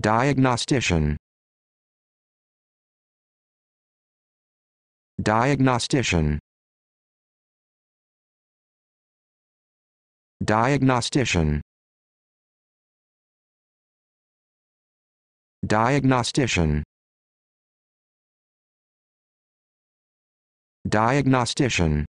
Diagnostician. Diagnostician. Diagnostician. Diagnostician. Diagnostician.